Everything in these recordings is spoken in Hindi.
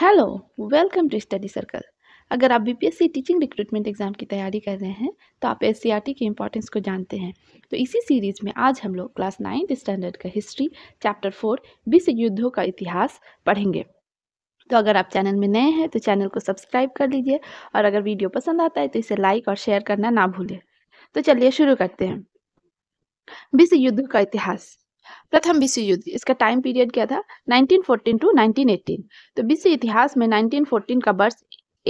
hello welcome to study circle अगर आप बीपीएससी टीचिंग रिक्रूटमेंट एग्ज़ाम की तैयारी कर रहे हैं तो आप एस के इम्पोर्टेंस को जानते हैं तो इसी सीरीज़ में आज हम लोग क्लास नाइन्थ स्टैंडर्ड का हिस्ट्री चैप्टर फोर विश्व युद्धों का इतिहास पढ़ेंगे तो अगर आप चैनल में नए हैं तो चैनल को सब्सक्राइब कर लीजिए और अगर वीडियो पसंद आता है तो इसे लाइक और शेयर करना ना भूलें तो चलिए शुरू करते हैं विश्व युद्ध का इतिहास प्रथम विश्व युद्ध इसका टाइम पीरियड क्या था 1914 टू 1918 तो विश्व इतिहास में 1914 का वर्ष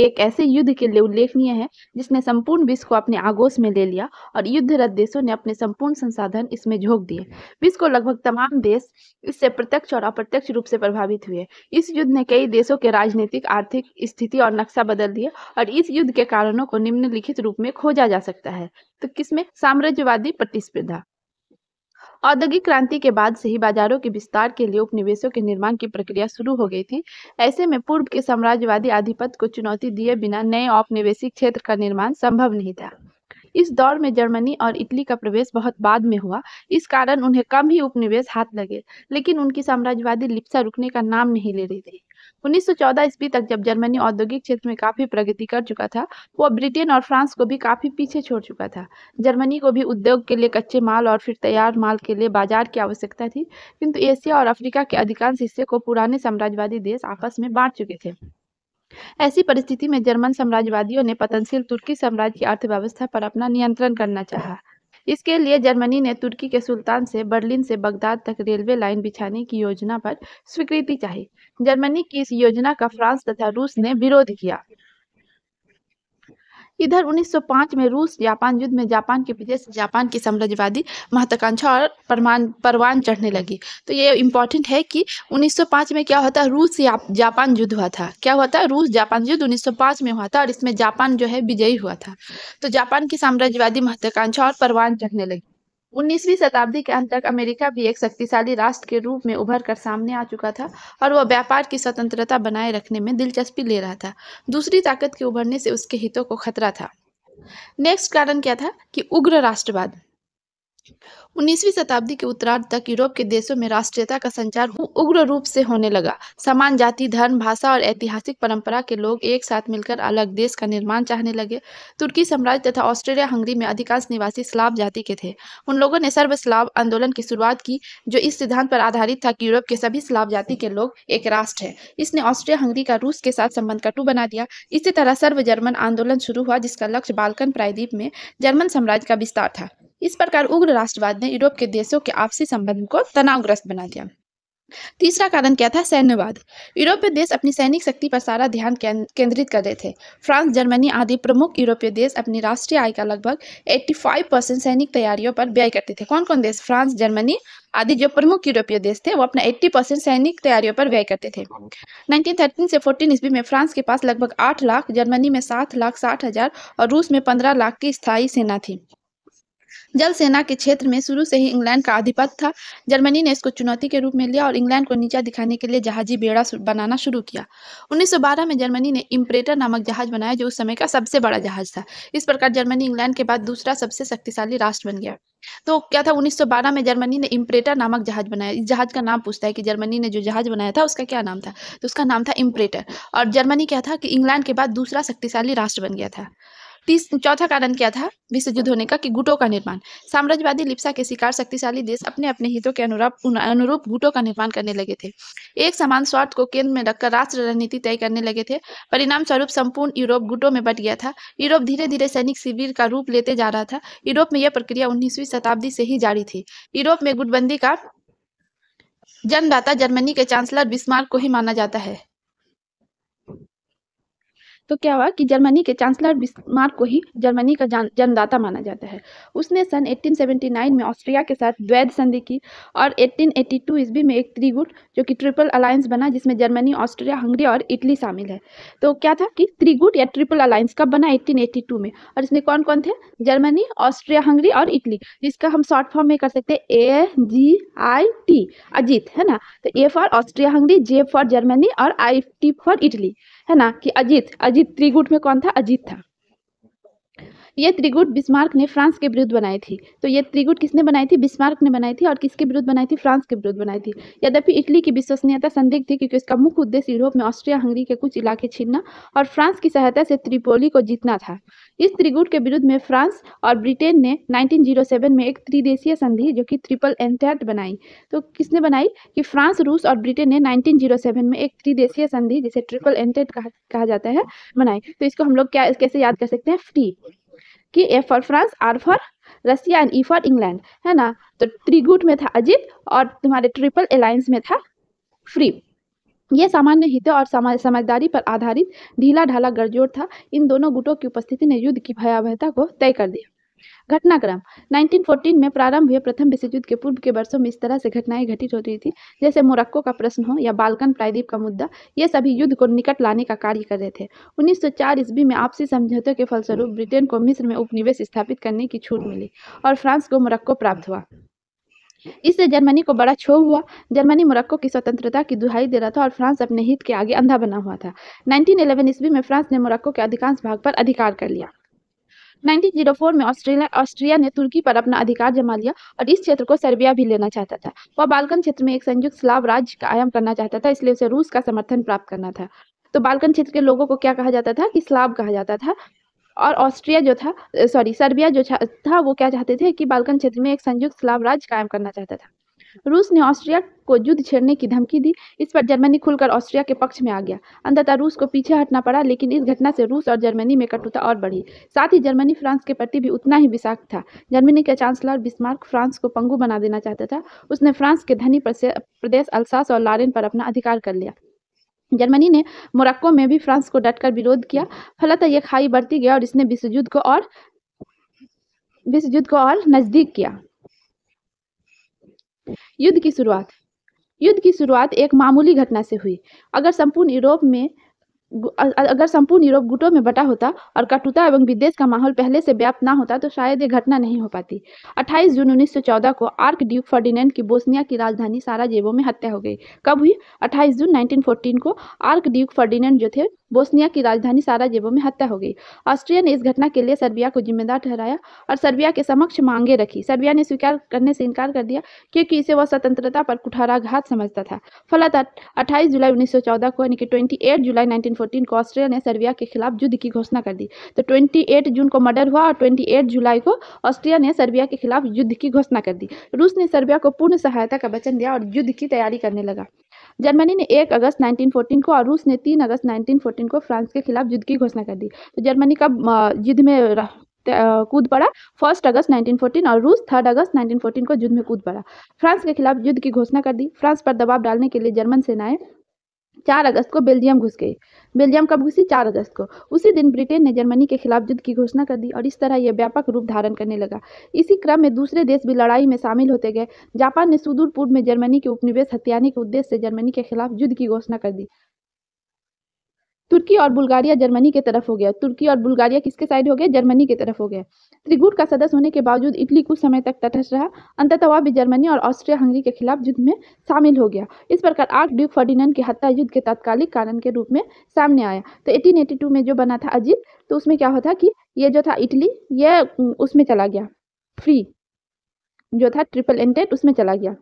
एक ऐसे युद्ध के लिए उल्लेखनीय है जिसने संपूर्ण विश्व को अपने आगोश में ले लिया और युद्धरत देशों ने अपने संपूर्ण संसाधन इसमें झोंक दिए विश्व को लगभग तमाम देश इससे प्रत्यक्ष और अप्रत्यक्ष रूप से प्रभावित हुए इस युद्ध ने कई देशों के राजनीतिक आर्थिक स्थिति और नक्शा बदल दिए और इस युद्ध के कारणों को निम्नलिखित रूप में खोजा जा सकता है तो किसमें साम्राज्यवादी प्रतिस्पर्धा औद्योगिक क्रांति के बाद से ही बाजारों के विस्तार के लिए उपनिवेशों के निर्माण की प्रक्रिया शुरू हो गई थी ऐसे में पूर्व के साम्राज्यवादी आधिपत्य को चुनौती दिए बिना नए औपनिवेशिक क्षेत्र का निर्माण संभव नहीं था इस दौर में जर्मनी और इटली का प्रवेश बहुत बाद में हुआ इस कारण उन्हें कम ही उपनिवेश हाथ लगे लेकिन उनकी साम्राज्यवादी लिप्सा रुकने का नाम नहीं ले रही थी उन्नीस सौ ईस्वी तक जब जर्मनी औद्योगिक क्षेत्र में काफ़ी प्रगति कर चुका था वो ब्रिटेन और फ्रांस को भी काफ़ी पीछे छोड़ चुका था जर्मनी को भी उद्योग के लिए कच्चे माल और फिर तैयार माल के लिए बाजार की आवश्यकता थी किंतु एशिया और अफ्रीका के अधिकांश हिस्से को पुराने साम्राज्यवादी देश आपस में बांट चुके थे ऐसी परिस्थिति में जर्मन साम्राज्यवादियों ने पतनशील तुर्की साम्राज्य की अर्थव्यवस्था पर अपना नियंत्रण करना चाहा इसके लिए जर्मनी ने तुर्की के सुल्तान से बर्लिन से बगदाद तक रेलवे लाइन बिछाने की योजना पर स्वीकृति चाही जर्मनी की इस योजना का फ्रांस तथा रूस ने विरोध किया इधर 1905 में रूस जापान युद्ध में जापान के विजय से जापान की साम्राज्यवादी महत्वाकांक्षा और परमान परवान चढ़ने लगी तो ये इम्पोर्टेंट है कि 1905 में क्या होता है रूस या, जापान युद्ध हुआ था क्या हुआ था रूस जापान युद्ध 1905 में हुआ था और इसमें जापान जो है विजयी हुआ था तो जापान की साम्राज्यवादी महत्वाकांक्षा और परवान चढ़ने लगी 19वीं शताब्दी के अंत तक अमेरिका भी एक शक्तिशाली राष्ट्र के रूप में उभर कर सामने आ चुका था और वह व्यापार की स्वतंत्रता बनाए रखने में दिलचस्पी ले रहा था दूसरी ताकत के उभरने से उसके हितों को खतरा था नेक्स्ट कारण क्या था कि उग्र राष्ट्रवाद उन्नीसवीं शताब्दी के उत्तरार्ध तक यूरोप के देशों में राष्ट्रीयता का संचार उग्र रूप से होने लगा समान जाति धर्म भाषा और ऐतिहासिक परंपरा के लोग एक साथ मिलकर अलग देश का निर्माण चाहने लगे तुर्की साम्राज्य तथा ऑस्ट्रेलिया हंगरी में अधिकांश निवासी स्लाब जाति के थे उन लोगों ने सर्व स्लाब आंदोलन की शुरुआत की जो इस सिद्धांत पर आधारित था कि यूरोप के सभी स्लाब जाति के लोग एक राष्ट्र है इसने ऑस्ट्रिया हंगरी का रूस के साथ संबंध कटु बना दिया इसी तरह सर्व जर्मन आंदोलन शुरू हुआ जिसका लक्ष्य बालकन प्रायद्वीप में जर्मन साम्राज्य का विस्तार था इस प्रकार उग्र राष्ट्रवाद ने यूरोप के देशों के आपसी संबंध को तनावग्रस्त बना दिया तीसरा कारण क्या था सैन्यवाद यूरोपीय देश अपनी सैनिक शक्ति पर सारा ध्यान केंद्रित कर रहे थे फ्रांस जर्मनी आदि प्रमुख यूरोपीय देश अपनी राष्ट्रीय आय का लगभग 85 परसेंट सैनिक तैयारियों पर व्यय करते थे कौन कौन देश फ्रांस जर्मनी आदि जो प्रमुख यूरोपीय देश थे वो अपना 80 परसेंट सैनिक तैयारियों पर व्यय करते थे 1913 से 14 ईस्वी में फ्रांस के पास लगभग 8 लाख जर्मनी में 7 लाख साठ हजार और रूस में 15 लाख की स्थायी सेना थी जल सेना के क्षेत्र में शुरू से ही इंग्लैंड का आधिपत्य था जर्मनी ने इसको चुनौती के रूप में लिया और इंग्लैंड को नीचा दिखाने के लिए जहाजी बेड़ा बनाना शुरू किया 1912 में जर्मनी ने इम्प्रेटर नामक जहाज बनाया जो उस समय का सबसे बड़ा जहाज था इस प्रकार जर्मनी इंग्लैंड के बाद दूसरा सबसे शक्तिशाली राष्ट्र बन गया तो क्या था 1912 में जर्मनी ने इम्प्रेटर नामक जहाज बनाया इस जहाज का नाम पूछता है कि जर्मनी ने जो जहाज बनाया था उसका क्या नाम था तो उसका नाम था इम्प्रेटर और जर्मनी क्या था कि इंग्लैंड के बाद दूसरा शक्तिशाली राष्ट्र बन गया था चौथा कारण क्या था विश्व युद्ध होने का कि गुटों का निर्माण साम्राज्यवादी लिप्सा के शिकार शक्तिशाली देश अपने अपने हितों के अनुरूप अनुरूप गुटों का निर्माण करने लगे थे एक समान स्वार्थ को केंद्र में रखकर राष्ट्र रणनीति तय करने लगे थे परिणाम स्वरूप संपूर्ण यूरोप गुटों में बट गया था यूरोप धीरे धीरे सैनिक शिविर का रूप लेते जा रहा था यूरोप में यह प्रक्रिया उन्नीसवीं शताब्दी से ही जारी थी यूरोप में गुटबंदी का जन्मदाता जर्मनी के चांसलर बिस्मार्क को ही माना जाता है तो क्या हुआ कि जर्मनी के चांसलर बिस्मार्क को ही जर्मनी का जन्मदाता माना जाता है उसने सन 1879 में ऑस्ट्रिया के साथ द्वैध संधि की और 1882 ईस्वी में एक त्रिगुट जो कि ट्रिपल अलायंस बना जिसमें जर्मनी ऑस्ट्रिया हंगरी और इटली शामिल है तो क्या था कि त्रिगुट या ट्रिपल अलायंस कब बना 1882 में और इसमें कौन कौन थे जर्मनी ऑस्ट्रिया हंगरी और इटली जिसका हम शॉर्ट फॉर्म में कर सकते ए जी आई टी अजीत है ना तो A for Austria Hungary J for Germany और आई टी फॉर इटली है ना कि अजीत अजीत त्रिगुट में कौन था अजीत था ये त्रिगुट बिस्मार्क ने फ्रांस के विरुद्ध बनाई थी तो ये त्रिगुट किसने बनाई थी बिस्मार्क ने बनाई थी और किसके विरुद्ध बनाई थी फ्रांस के विरुद्ध बनाई थी यद्यपि इटली की विश्वसनीयता संदिग्ध थी क्योंकि इसका मुख्य उद्देश्य यूरोप में ऑस्ट्रिया हंगरी के कुछ इलाके छीनना और फ्रांस की सहायता से त्रिपोली को जीतना था इस त्रिगुट के विरुद्ध में फ्रांस और ब्रिटेन ने नाइनटीन में एक त्रिदेशीय संधि जो कि ट्रिपल एंटैट बनाई तो किसने बनाई कि फ्रांस रूस और ब्रिटेन ने नाइनटीन में एक त्रिदेशीय संधि जिसे ट्रिपल एंटैट कहा जाता है बनाई तो इसको हम लोग क्या कैसे याद कर सकते हैं फ्री कि A for France R for Russia and E for England है ना तो त्रिगुट में था अजीत और तुम्हारे ट्रिपल अलायंस में था फ्री यह सामान्य हित और समझदारी पर आधारित ढीला ढाला गठजोड़ था इन दोनों गुटों की उपस्थिति ने युद्ध की भयावहता को तय कर दिया घटनाक्रम 1914 में प्रारंभ हुए प्रथम विश्व युद्ध के पूर्व के वर्षों में इस तरह से घटनाएं घटित होती थी जैसे मोरक्को का प्रश्न हो या बालकन प्रायद्वीप का मुद्दा ये सभी युद्ध को निकट लाने का कार्य कर रहे थे 1904 ईस्वी में आपसी समझौते के फलस्वरूप ब्रिटेन को मिस्र में उपनिवेश स्थापित करने की छूट मिली और फ्रांस को मोरक्को प्राप्त हुआ इससे जर्मनी को बड़ा क्षोभ हुआ जर्मनी मोरक्को की स्वतंत्रता की दुहाई दे रहा था और फ्रांस अपने हित के आगे अंधा बना हुआ था 1911 ईस्वी में फ्रांस ने मोरक्को के अधिकांश भाग पर अधिकार कर लिया 1904 में ऑस्ट्रेलिया ऑस्ट्रिया ने तुर्की पर अपना अधिकार जमा लिया और इस क्षेत्र को सर्बिया भी लेना चाहता था वह बालकन क्षेत्र में एक संयुक्त स्लाव राज्य कायम करना चाहता था इसलिए उसे रूस का समर्थन प्राप्त करना था तो बालकन क्षेत्र के लोगों को क्या कहा जाता था कि स्लाब कहा जाता था और ऑस्ट्रिया जो था सॉरी सर्बिया जो था वो क्या चाहते थे कि बालकन क्षेत्र में एक संयुक्त स्लाव राज्य कायम करना चाहता था रूस ने ऑस्ट्रिया को युद्ध छेड़ने की धमकी दी इस पर जर्मनी खुलकर ऑस्ट्रिया के पक्ष में आ गया अंततः रूस को पीछे हटना पड़ा लेकिन इस घटना से रूस और जर्मनी में कटुता और बढ़ी साथ ही जर्मनी फ्रांस के प्रति भी उतना ही विषाक्त था जर्मनी के चांसलर बिस्मार्क फ्रांस को पंगु बना देना चाहता था उसने फ्रांस के धनी प्रदेश अल्सास और लारेन पर अपना अधिकार कर लिया जर्मनी ने मोरक्को में भी फ्रांस को डटकर विरोध किया फलत यह खाई बढ़ती गया और इसने विश्वयुद्ध को और विश्वयुद्ध को और नज़दीक किया युद्ध की शुरुआत युद्ध की शुरुआत एक मामूली घटना से हुई अगर संपूर्ण यूरोप में अगर संपूर्ण यूरोप गुटों में बटा होता और कटुता एवं विदेश का माहौल पहले से व्याप्त ना होता तो शायद ये घटना नहीं हो पाती 28 जून 1914 को आर्क ड्यूक फर्डिनेंड की बोस्निया की राजधानी जेबो में हत्या हो गई कब हुई 28 जून 1914 को आर्क ड्यूक फर्डिनेंड जो थे बोस्निया की राजधानी जेबो में हत्या हो गई ऑस्ट्रिया ने इस घटना के लिए सर्बिया को जिम्मेदार ठहराया और सर्बिया के समक्ष मांगे रखी सर्बिया ने स्वीकार करने से इनकार कर दिया क्योंकि इसे वह स्वतंत्रता पर कुठाराघात समझता था फलत अट्ठाईस जुलाई उन्नीस को यानी कि ट्वेंटी जुलाई नाइनटीन 1914 को ऑस्ट्रिया ने सर्बिया के खिलाफ युद्ध की घोषणा कर दी तो 28 जून को मर्डर हुआ और 28 जुलाई को ऑस्ट्रिया ने सर्बिया के खिलाफ युद्ध की घोषणा कर दी रूस ने सर्बिया को पूर्ण सहायता का वचन दिया और युद्ध की तैयारी करने लगा जर्मनी ने 1 अगस्त 1914 को और रूस ने 3 अगस्त 1914 को फ्रांस के खिलाफ युद्ध की घोषणा कर दी तो जर्मनी कब युद्ध में कूद पड़ा फर्स्ट अगस्त 1914 और रूस थर्ड अगस्त 1914 को युद्ध में कूद पड़ा फ्रांस के खिलाफ युद्ध की घोषणा कर दी फ्रांस पर दबाव डालने के लिए जर्मन सेनाएं चार अगस्त को बेल्जियम घुस गई बेल्जियम कब घुसी चार अगस्त को उसी दिन ब्रिटेन ने जर्मनी के खिलाफ युद्ध की घोषणा कर दी और इस तरह यह व्यापक रूप धारण करने लगा इसी क्रम में दूसरे देश भी लड़ाई में शामिल होते गए जापान ने सुदूर पूर्व में जर्मनी के उपनिवेश हत्याने के उद्देश्य से जर्मनी के खिलाफ युद्ध की घोषणा कर दी तुर्की और बुल्गारिया जर्मनी के तरफ हो गया तुर्की और बुल्गारिया किसके साइड हो गया जर्मनी की तरफ हो गया त्रिगुट का सदस्य होने के बावजूद इटली कुछ समय तक तटस्थ रहा अंततः वह भी जर्मनी और ऑस्ट्रिया हंगरी के खिलाफ युद्ध में शामिल हो गया इस प्रकार आठ ड्यूक फर्डिनेंड की हत्या युद्ध के तत्कालिक कारण के रूप में सामने आया तो टू में जो बना था अजीत तो उसमें क्या होता कि ये जो था इटली यह उसमें चला गया फ्री जो था ट्रिपल एंटेट उसमें चला गया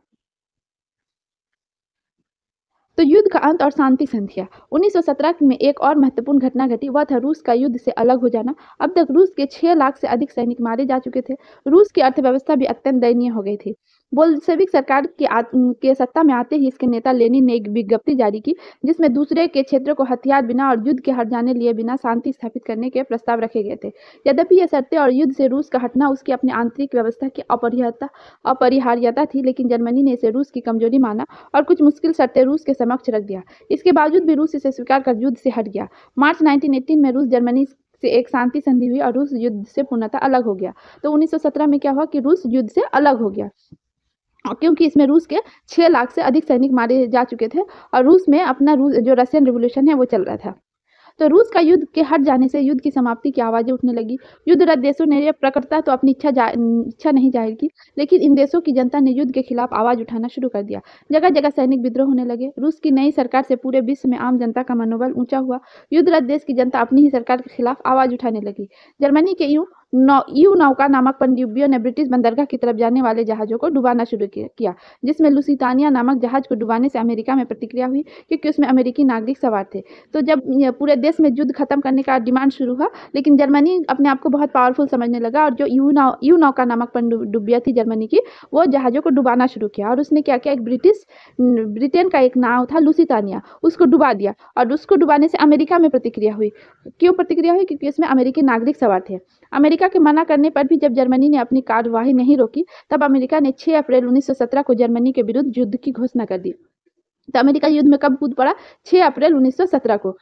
तो युद्ध का अंत और शांति संध्या 1917 में एक और महत्वपूर्ण घटना घटी वह था रूस का युद्ध से अलग हो जाना अब तक रूस के 6 लाख से अधिक सैनिक मारे जा चुके थे रूस की अर्थव्यवस्था भी अत्यंत दयनीय हो गई थी बोल्शेविक सरकार के आ, के सत्ता में आते ही इसके नेता लेनिन ने एक विज्ञप्ति जारी की जिसमें दूसरे के क्षेत्र को हथियार बिना और युद्ध के हट जाने लिए बिना शांति स्थापित करने के प्रस्ताव रखे गए थे यद्यपि यह सत्य और युद्ध से रूस का हटना उसकी अपनी आंतरिक व्यवस्था की अपरिहता अपरिहार्यता थी लेकिन जर्मनी ने इसे रूस की कमजोरी माना और कुछ मुश्किल शर्तें रूस के समक्ष रख दिया इसके बावजूद भी रूस इसे स्वीकार कर युद्ध से हट गया मार्च नाइनटीन में रूस जर्मनी से एक शांति संधि हुई और रूस युद्ध से पूर्णतः अलग हो गया तो 1917 में क्या हुआ कि रूस युद्ध से अलग हो गया हाँ, क्योंकि इसमें रूस के छः लाख से अधिक सैनिक मारे जा चुके थे और रूस में अपना रूस जो रशियन रिवोल्यूशन है वो चल रहा था तो रूस का युद्ध के हट जाने से युद्ध की समाप्ति की आवाज़ें उठने लगी युद्धरत देशों ने प्रकटता तो अपनी इच्छा जा इच्छा नहीं जाहिर की लेकिन इन देशों की जनता ने युद्ध के खिलाफ आवाज़ उठाना शुरू कर दिया जगह जगह सैनिक विद्रोह होने लगे रूस की नई सरकार से पूरे विश्व में आम जनता का मनोबल ऊंचा हुआ युद्धरत देश की जनता अपनी ही सरकार के खिलाफ आवाज़ उठाने लगी जर्मनी के यूँ नौ यू नौका नामक पनडुब्बियों ने ब्रिटिश बंदरगाह की तरफ जाने वाले जहाज़ों को डुबाना शुरू किया जिसमें लुसितानिया नामक जहाज़ को डुबाने से अमेरिका में प्रतिक्रिया हुई क्योंकि उसमें अमेरिकी नागरिक सवार थे तो जब पूरे देश में युद्ध खत्म करने का डिमांड शुरू हुआ लेकिन जर्मनी अपने आप को बहुत पावरफुल समझने लगा और जो यू नौ यू नौका नामक पनडुब्बिया थी जर्मनी की वो जहाज़ों को डुबाना शुरू किया और उसने क्या किया एक ब्रिटिश ब्रिटेन का एक नाव था लुसितानिया उसको डुबा दिया और उसको डुबाने से अमेरिका में प्रतिक्रिया हुई क्यों प्रतिक्रिया हुई क्योंकि उसमें अमेरिकी नागरिक सवार थे अमेरिका अमेरिका के मना करने पर भी जब जर्मनी ने अपनी कार्यवाही नहीं रोकी तब अमेरिका ने 6 अप्रैल 1917 को जर्मनी के विरुद्ध युद्ध की घोषणा कर दी तो अमेरिका युद्ध में कब कूद पड़ा 6 अप्रैल 1917 को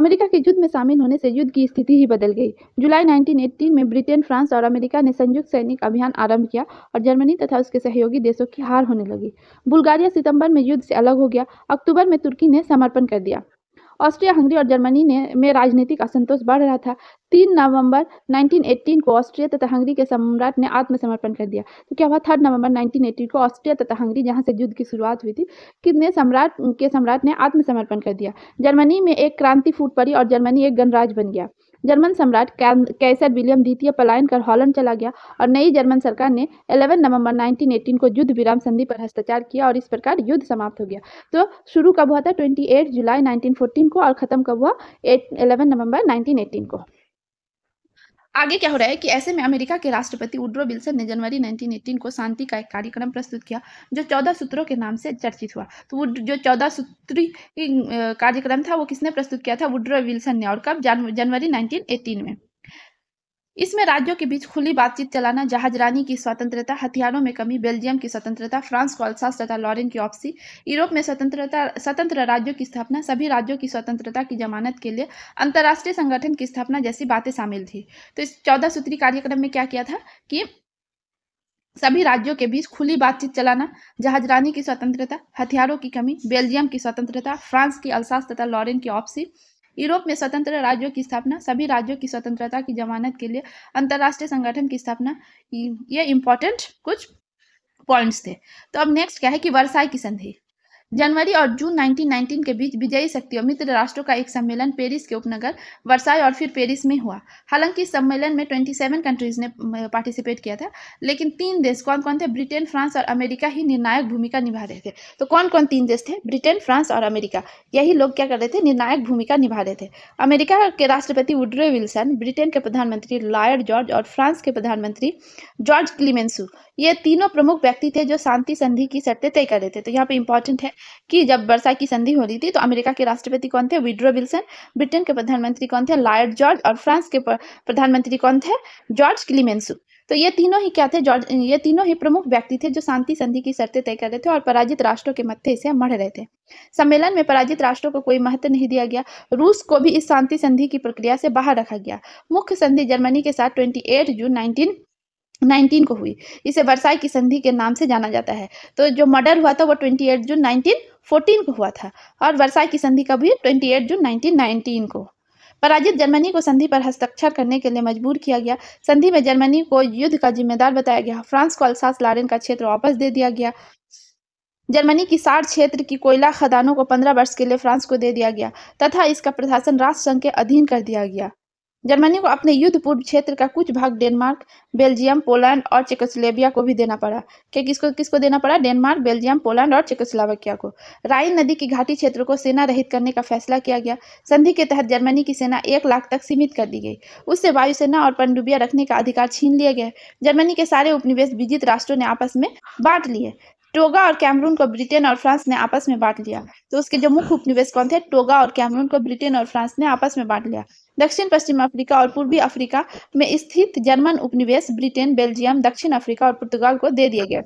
अमेरिका के युद्ध में शामिल होने से युद्ध की स्थिति ही बदल गई जुलाई 1918 में ब्रिटेन फ्रांस और अमेरिका ने संयुक्त सैनिक अभियान आरंभ किया और जर्मनी तथा उसके सहयोगी देशों की हार होने लगी बुल्गारिया सितंबर में युद्ध से अलग हो गया अक्टूबर में तुर्की ने समर्पण कर दिया ऑस्ट्रिया हंगरी और जर्मनी ने में राजनीतिक असंतोष बढ़ रहा था तीन नवंबर 1918 को ऑस्ट्रिया तथा हंगरी के सम्राट ने आत्मसमर्पण कर दिया तो क्या हुआ थर्ड नवंबर 1918 को ऑस्ट्रिया तथा हंगरी जहां से युद्ध की शुरुआत हुई थी कितने सम्राट के सम्राट ने आत्मसमर्पण कर दिया जर्मनी में एक क्रांति फूट पड़ी और जर्मनी एक गणराज्य बन गया जर्मन सम्राट कैसर विलियम द्वितीय पलायन कर हॉलैंड चला गया और नई जर्मन सरकार ने 11 नवंबर 1918 को युद्ध विराम संधि पर हस्ताक्षर किया और इस प्रकार युद्ध समाप्त हो गया तो शुरू कब हुआ था 28 जुलाई 1914 को और ख़त्म कब हुआ एट नवंबर 1918 को आगे क्या हो रहा है कि ऐसे में अमेरिका के राष्ट्रपति उड्रो विल्सन ने जनवरी 1918 को शांति का एक कार्यक्रम प्रस्तुत किया जो चौदह सूत्रों के नाम से चर्चित हुआ तो जो चौदह सूत्री कार्यक्रम था वो किसने प्रस्तुत किया था उड्रो विल्सन ने और कब जनवरी 1918 में इसमें राज्यों के बीच खुली बातचीत चलाना जहाजरानी की स्वतंत्रता हथियारों में कमी बेल्जियम की स्वतंत्रता फ्रांस को अल्सास तथा लॉरेन की ऑप्सी यूरोप में स्वतंत्रता स्वतंत्र राज्यों की स्थापना सभी राज्यों की स्वतंत्रता की जमानत के लिए अंतर्राष्ट्रीय संगठन की स्थापना जैसी बातें शामिल थी तो इस चौदह सूत्री कार्यक्रम में क्या किया था कि सभी राज्यों के बीच खुली बातचीत चलाना जहाजरानी की स्वतंत्रता हथियारों की कमी बेल्जियम की स्वतंत्रता फ्रांस की अल्सास तथा लॉरेन की ऑप्सी यूरोप में स्वतंत्र राज्यों की स्थापना सभी राज्यों की स्वतंत्रता की जमानत के लिए अंतर्राष्ट्रीय संगठन की स्थापना ये इंपॉर्टेंट कुछ पॉइंट्स थे तो अब नेक्स्ट क्या है कि वर्षाई की संधि जनवरी और जून 1919 के बीच विजयी शक्तियों मित्र राष्ट्रों का एक सम्मेलन पेरिस के उपनगर वर्साई और फिर पेरिस में हुआ हालांकि इस सम्मेलन में 27 कंट्रीज ने पार्टिसिपेट किया था लेकिन तीन देश कौन कौन थे ब्रिटेन फ्रांस और अमेरिका ही निर्णायक भूमिका निभा रहे थे तो कौन कौन तीन देश थे ब्रिटेन फ्रांस और अमेरिका यही लोग क्या कर रहे थे निर्णायक भूमिका निभा रहे थे अमेरिका के राष्ट्रपति वुड्रे विल्सन ब्रिटेन के प्रधानमंत्री लॉयर जॉर्ज और फ्रांस के प्रधानमंत्री जॉर्ज क्लीमेंसू ये तीनों प्रमुख व्यक्ति थे जो शांति संधि की शर्तें तय कर रहे थे तो यहाँ पे इंपॉर्टेंट है कि जब वर्षा की संधि हो रही थी तो अमेरिका के राष्ट्रपति कौन थे विड्रो विल्सन ब्रिटेन के प्रधानमंत्री कौन थे लायड जॉर्ज और फ्रांस के प्रधानमंत्री कौन थे जॉर्ज क्लीमेंसू तो ये तीनों ही क्या थे जॉर्ज ये तीनों ही प्रमुख व्यक्ति थे जो शांति संधि की शर्तें तय कर रहे थे और पराजित राष्ट्रों के मध्य इसे मढ़ रहे थे सम्मेलन में पराजित राष्ट्रों को कोई महत्व नहीं दिया गया रूस को भी इस शांति संधि की प्रक्रिया से बाहर रखा गया मुख्य संधि जर्मनी के साथ एट जून 19 नाइनटीन को हुई इसे वर्साई की संधि के नाम से जाना जाता है तो जो मर्डर हुआ था वो twenty eight June nineteen fourteen को हुआ था और वर्साई की संधि का भी twenty eight June nineteen nineteen को पराजित जर्मनी को संधि पर हस्ताक्षर करने के लिए मजबूर किया गया संधि में जर्मनी को युद्ध का जिम्मेदार बताया गया फ्रांस को अल्सास लारेन का क्षेत्र वापस दे दिया गया जर्मनी की साठ क्षेत्र की कोयला खदानों को पंद्रह वर्ष के लिए फ्रांस को दे दिया गया तथा इसका प्रशासन राष्ट्र संघ के अधीन कर दिया गया जर्मनी को अपने युद्ध पूर्व क्षेत्र का कुछ भाग डेनमार्क बेल्जियम पोलैंड और चेकोस्लोविया को भी देना पड़ा क्या किसको किसको देना पड़ा डेनमार्क बेल्जियम पोलैंड और चेकोस्लोवाकिया को राइन नदी की घाटी क्षेत्र को सेना रहित करने का फैसला किया गया संधि के तहत जर्मनी की सेना एक लाख तक सीमित कर दी गई उससे वायुसेना और पंडुबिया रखने का अधिकार छीन लिया गया जर्मनी के सारे उपनिवेश विजित राष्ट्रों ने आपस में बांट लिए टोगा और कैमरून को ब्रिटेन और फ्रांस ने आपस में बांट लिया तो उसके जो मुख्य उपनिवेश कौन थे टोगा और कैमरून को ब्रिटेन और फ्रांस ने आपस में बांट लिया दक्षिण पश्चिम अफ्रीका और पूर्वी अफ्रीका में स्थित जर्मन उपनिवेश ब्रिटेन बेल्जियम दक्षिण अफ्रीका और पुर्तगाल को दे दिए गए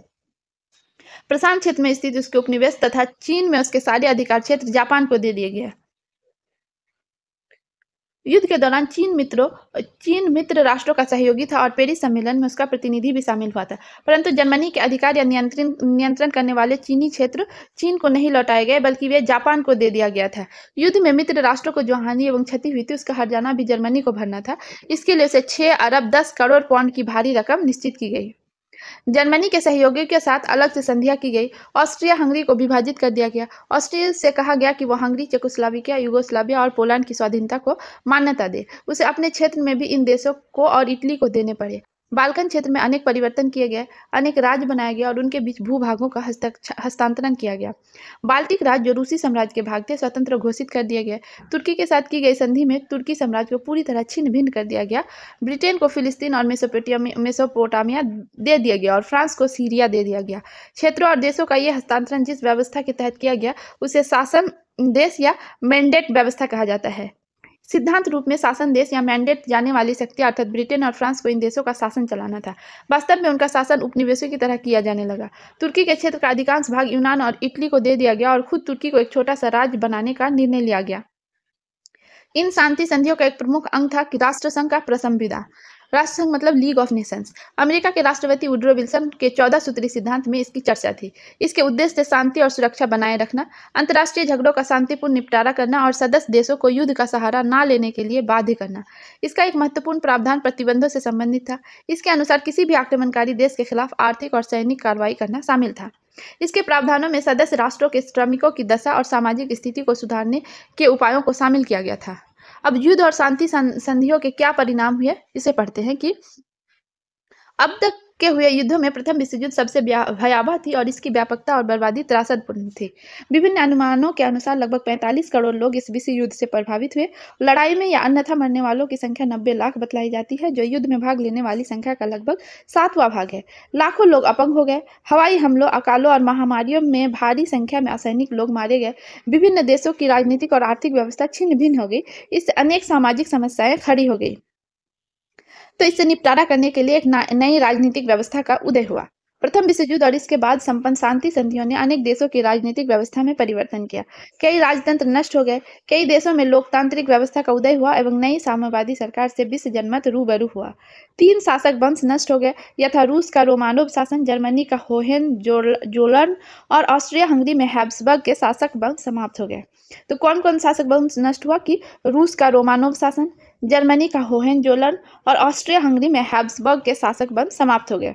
प्रशांत क्षेत्र में स्थित उसके उपनिवेश तथा चीन में उसके सारे अधिकार क्षेत्र जापान को दे दिए गए युद्ध के दौरान चीन मित्रों चीन मित्र राष्ट्रों का सहयोगी था और पेरिस सम्मेलन में उसका प्रतिनिधि भी शामिल हुआ था परंतु जर्मनी के अधिकार या नियंत्रण नियंत्रण करने वाले चीनी क्षेत्र चीन को नहीं लौटाए गए बल्कि वे जापान को दे दिया गया था युद्ध में मित्र राष्ट्रों को जो हानि एवं क्षति हुई थी उसका हरजाना भी जर्मनी को भरना था इसके लिए उसे छः अरब दस करोड़ पौंड की भारी रकम निश्चित की गई जर्मनी के सहयोगियों के साथ अलग से संधिया की गई ऑस्ट्रिया हंगरी को विभाजित कर दिया गया ऑस्ट्रिया से कहा गया कि वह हंगरी चेकोस्लाविकिया युगोस्लाविया और पोलैंड की स्वाधीनता को मान्यता दे उसे अपने क्षेत्र में भी इन देशों को और इटली को देने पड़े बालकन क्षेत्र में अनेक परिवर्तन किए गए अनेक राज्य बनाए गए और उनके बीच भूभागों का हस्तांतरण किया गया बाल्टिक राज्य जो रूसी साम्राज्य के भाग थे स्वतंत्र घोषित कर दिए गए तुर्की के साथ की गई संधि में तुर्की साम्राज्य को पूरी तरह छिन्न भिन्न कर दिया गया ब्रिटेन को फिलिस्तीन और मेसोपोटामिया दे दिया गया और फ्रांस को सीरिया दे दिया गया क्षेत्रों और देशों का यह हस्तांतरण जिस व्यवस्था के तहत किया गया उसे शासन देश या मैंडेट व्यवस्था कहा जाता है सिद्धांत रूप में शासन देश या मैंडेट जाने वाली शक्ति अर्थात ब्रिटेन और फ्रांस को इन देशों का शासन चलाना था वास्तव में उनका शासन उपनिवेशों की तरह किया जाने लगा तुर्की के क्षेत्र का अधिकांश भाग यूनान और इटली को दे दिया गया और खुद तुर्की को एक छोटा सा राज्य बनाने का निर्णय लिया गया इन शांति संधियों का एक प्रमुख अंग था राष्ट्र संघ का विदा राष्ट्रसंघ मतलब लीग ऑफ नेशंस अमेरिका के राष्ट्रपति उड्रो विल्सन के चौदह सूत्री सिद्धांत में इसकी चर्चा थी इसके उद्देश्य शांति और सुरक्षा बनाए रखना अंतर्राष्ट्रीय झगड़ों का शांतिपूर्ण निपटारा करना और सदस्य देशों को युद्ध का सहारा न लेने के लिए बाध्य करना इसका एक महत्वपूर्ण प्रावधान प्रतिबंधों से संबंधित था इसके अनुसार किसी भी आक्रमणकारी देश के खिलाफ आर्थिक और सैनिक कार्रवाई करना शामिल था इसके प्रावधानों में सदस्य राष्ट्रों के श्रमिकों की दशा और सामाजिक स्थिति को सुधारने के उपायों को शामिल किया गया था अब युद्ध और शांति संधियों के क्या परिणाम हुए इसे पढ़ते हैं कि अब तक के हुए युद्धों में प्रथम विश्व युद्ध सबसे भयावह थी और इसकी व्यापकता और बर्बादी त्रासदपूर्ण थी विभिन्न अनुमानों के अनुसार लगभग 45 करोड़ लोग इस विश्व युद्ध से प्रभावित हुए लड़ाई में या अन्यथा मरने वालों की संख्या नब्बे लाख बतलाई जाती है जो युद्ध में भाग लेने वाली संख्या का लगभग सातवां भाग है लाखों लोग अपंग हो गए हवाई हमलों अकालों और महामारियों में भारी संख्या में असैनिक लोग मारे गए विभिन्न देशों की राजनीतिक और आर्थिक व्यवस्था छिन्न भिन्न हो गई इससे अनेक सामाजिक समस्याएं खड़ी हो गई तो इससे निपटारा करने के लिए एक नई राजनीतिक व्यवस्था का उदय हुआ प्रथम विश्व युद्ध और इसके बाद संपन्न शांति संधियों ने अनेक देशों की राजनीतिक व्यवस्था में परिवर्तन किया कई राजतंत्र नष्ट हो गए कई देशों में लोकतांत्रिक व्यवस्था का उदय हुआ एवं नई साम्यवादी सरकार से विश्व जनमत रूबरू हुआ तीन शासक वंश नष्ट हो गए यथा रूस का रोमानोव शासन जर्मनी का होहेन जोलर्न और ऑस्ट्रिया हंगरी में हैब्सबर्ग के शासक वंश समाप्त हो गए तो कौन कौन शासक वंश नष्ट हुआ कि रूस का रोमानोव शासन जर्मनी का होहेन जोलन और ऑस्ट्रिया हंगरी में हैब्सबर्ग के शासक वंश समाप्त हो गए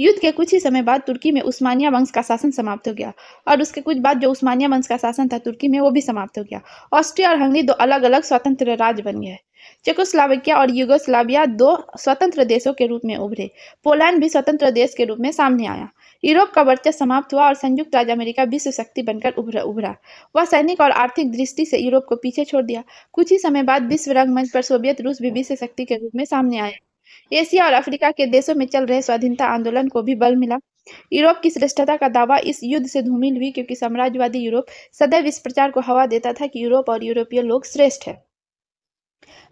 युद्ध के कुछ ही समय बाद तुर्की में उस्मानिया वंश का शासन समाप्त हो गया और उसके कुछ बाद जो उस्मानिया वंश का शासन था तुर्की में वो भी समाप्त हो गया ऑस्ट्रिया और हंगरी दो अलग अलग स्वतंत्र राज्य बन गए चेकोस्लोवाकिया और युगोस्लाविया दो स्वतंत्र देशों के रूप में उभरे पोलैंड भी स्वतंत्र देश के रूप में सामने आया यूरोप का वर्चस्व समाप्त हुआ और संयुक्त राज्य अमेरिका विश्व शक्ति बनकर उभरा उभरा वह सैनिक और आर्थिक दृष्टि से यूरोप को पीछे छोड़ दिया कुछ ही समय बाद विश्व रंगमंच पर सोवियत रूस भी विश्व शक्ति के रूप में सामने आया एशिया और अफ्रीका के देशों में चल रहे स्वाधीनता आंदोलन को भी बल मिला यूरोप की श्रेष्ठता का दावा इस युद्ध से धूमिल हुई क्योंकि साम्राज्यवादी यूरोप सदैव इस प्रचार को हवा देता था कि यूरोप और यूरोपीय लोग श्रेष्ठ है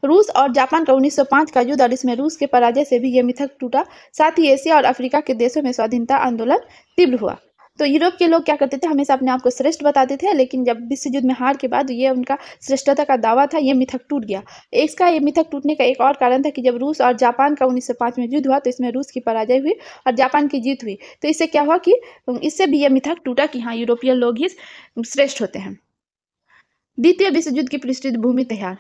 रूस और जापान का 1905 का युद्ध और इसमें रूस के पराजय से भी यह मिथक टूटा साथ ही एशिया और अफ्रीका के देशों में स्वाधीनता आंदोलन तीव्र हुआ तो यूरोप के लोग क्या करते थे हमेशा अपने आप को श्रेष्ठ बताते थे लेकिन जब विश्व युद्ध में हार के बाद ये उनका श्रेष्ठता का दावा था ये मिथक टूट गया इसका ये मिथक टूटने का एक और कारण था कि जब रूस और जापान का 1905 में युद्ध हुआ तो इसमें रूस की पराजय हुई और जापान की जीत हुई तो इससे क्या हुआ कि इससे भी यह मिथक टूटा कि हाँ यूरोपीय लोग ही श्रेष्ठ होते हैं द्वितीय विश्व युद्ध की पृष्ठभूमि तैयार